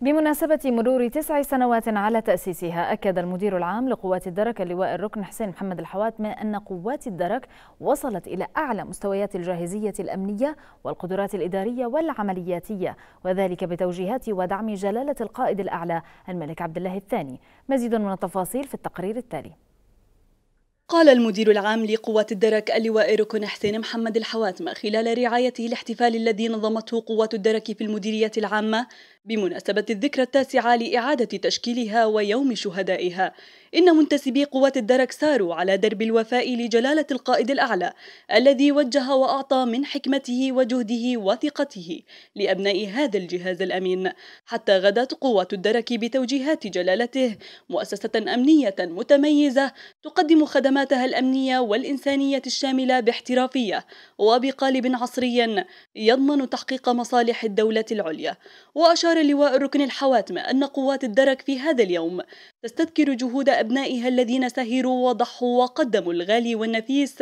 بمناسبة مرور تسع سنوات على تأسيسها أكد المدير العام لقوات الدرك اللواء الركن حسين محمد من أن قوات الدرك وصلت إلى أعلى مستويات الجاهزية الأمنية والقدرات الإدارية والعملياتية وذلك بتوجيهات ودعم جلالة القائد الأعلى الملك عبد الله الثاني مزيد من التفاصيل في التقرير التالي قال المدير العام لقوات الدرك اللواء ركن حسين محمد الحواتم خلال رعايته الاحتفال الذي نظمته قوات الدرك في المديرية العامة بمناسبة الذكرى التاسعة لإعادة تشكيلها ويوم شهدائها إن منتسبي قوات الدرك ساروا على درب الوفاء لجلالة القائد الأعلى الذي وجه وأعطى من حكمته وجهده وثقته لأبناء هذا الجهاز الأمين حتى غدت قوات الدرك بتوجيهات جلالته مؤسسة أمنية متميزة تقدم خدماتها الأمنية والإنسانية الشاملة باحترافية وبقالب عصري يضمن تحقيق مصالح الدولة العليا وأشار أشار لواء الركن الحواتم أن قوات الدرك في هذا اليوم تستذكر جهود أبنائها الذين سهروا وضحوا وقدموا الغالي والنفيس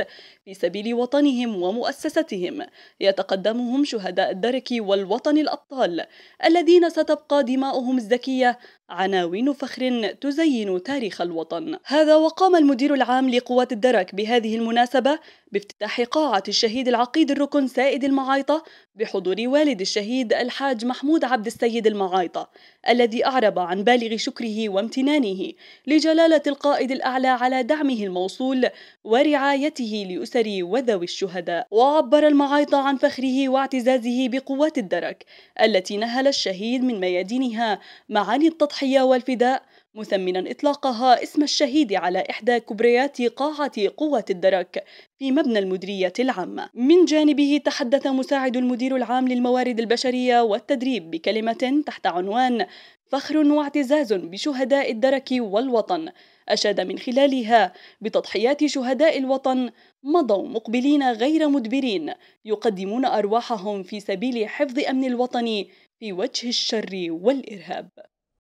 في سبيل وطنهم ومؤسستهم يتقدمهم شهداء الدرك والوطن الأبطال الذين ستبقى دماؤهم الزكية عناوين فخر تزين تاريخ الوطن هذا وقام المدير العام لقوات الدرك بهذه المناسبة بافتتاح قاعة الشهيد العقيد الركن سائد المعايطة بحضور والد الشهيد الحاج محمود عبد السيد المعايطة الذي أعرب عن بالغ شكره وامتنانه وطنه لجلالة القائد الأعلى على دعمه الموصول ورعايته لأسر وذوي الشهداء وعبر المعايطة عن فخره واعتزازه بقوات الدرك التي نهل الشهيد من ميادينها معاني التضحية والفداء مثمنا إطلاقها اسم الشهيد على إحدى كبريات قاعة قوة الدرك في مبنى المديرية العامة. من جانبه تحدث مساعد المدير العام للموارد البشرية والتدريب بكلمة تحت عنوان فخر واعتزاز بشهداء الدرك والوطن أشاد من خلالها بتضحيات شهداء الوطن مضوا مقبلين غير مدبرين يقدمون أرواحهم في سبيل حفظ أمن الوطن في وجه الشر والإرهاب